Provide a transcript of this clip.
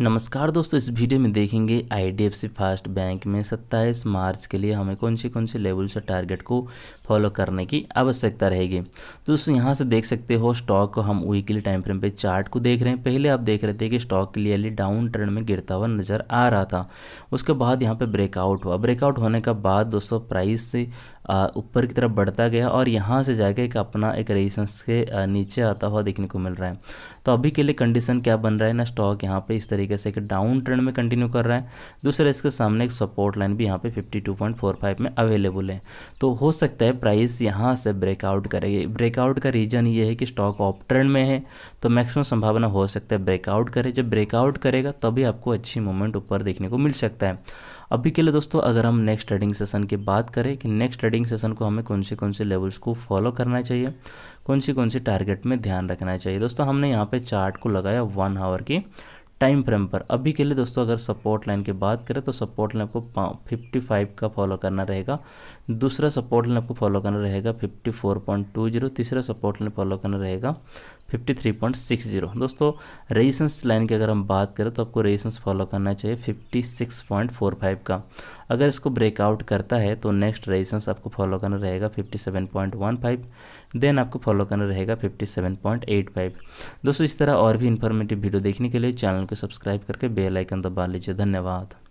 नमस्कार दोस्तों इस वीडियो में देखेंगे सी फास्ट बैंक में 27 मार्च के लिए हमें कौन से कौन से लेवल से टारगेट को फॉलो करने की आवश्यकता रहेगी दोस्तों यहां से देख सकते हो स्टॉक को हम वीकली टाइम फ्रेम पे चार्ट को देख रहे हैं पहले आप देख रहे थे कि स्टॉक क्लियरली डाउन ट्रेंड में गिरता हुआ नजर आ रहा था उसके बाद यहाँ पर ब्रेकआउट हुआ ब्रेकआउट होने के बाद दोस्तों प्राइस से ऊपर की तरफ बढ़ता गया और यहाँ से जाके एक अपना एक रेजिस्टेंस के नीचे आता हुआ देखने को मिल रहा है तो अभी के लिए कंडीशन क्या बन रहा है ना स्टॉक यहाँ पे इस तरीके से एक डाउन ट्रेंड में कंटिन्यू कर रहा है दूसरा इसके सामने एक सपोर्ट लाइन भी यहाँ पे 52.45 में अवेलेबल है तो हो सकता है प्राइस यहाँ से ब्रेकआउट करेगी ब्रेकआउट का रीज़न ये है कि स्टॉक ऑफ ट्रेंड में है तो मैक्सिमम संभावना हो सकता है ब्रेकआउट करे जब ब्रेकआउट करेगा तभी आपको अच्छी मूवमेंट ऊपर देखने को मिल सकता है अभी के लिए दोस्तों अगर हम नेक्स्ट ट्रेडिंग सेशन की बात करें कि नेक्स्ट ट्रेडिंग ट्रेडिंग सेशन को हमें कौन से कौन से लेवल्स को फॉलो करना चाहिए कौन सी कौन सी टारगेट में ध्यान रखना चाहिए दोस्तों हमने यहाँ पे चार्ट को लगाया वन आवर की टाइम फ्रेम पर अभी के लिए दोस्तों अगर सपोर्ट लाइन की बात करें तो सपोर्ट लाइन आपको 55 का फॉलो करना रहेगा दूसरा सपोर्ट लाइन आपको फॉलो करना रहेगा 54.20 तीसरा सपोर्ट लाइन फॉलो करना रहेगा 53.60 दोस्तों रेजिस्टेंस लाइन की अगर हम बात करें तो आपको रेजिस्टेंस फॉलो करना चाहिए 56.45 का अगर इसको ब्रेकआउट करता है तो नेक्स्ट रेजिस्टेंस आपको फॉलो करना रहेगा 57.15 देन आपको फॉलो करना रहेगा 57.85 दोस्तों इस तरह और भी इन्फॉर्मेटिव वीडियो देखने के लिए चैनल को सब्सक्राइब करके बेल आइकन दबा लीजिए धन्यवाद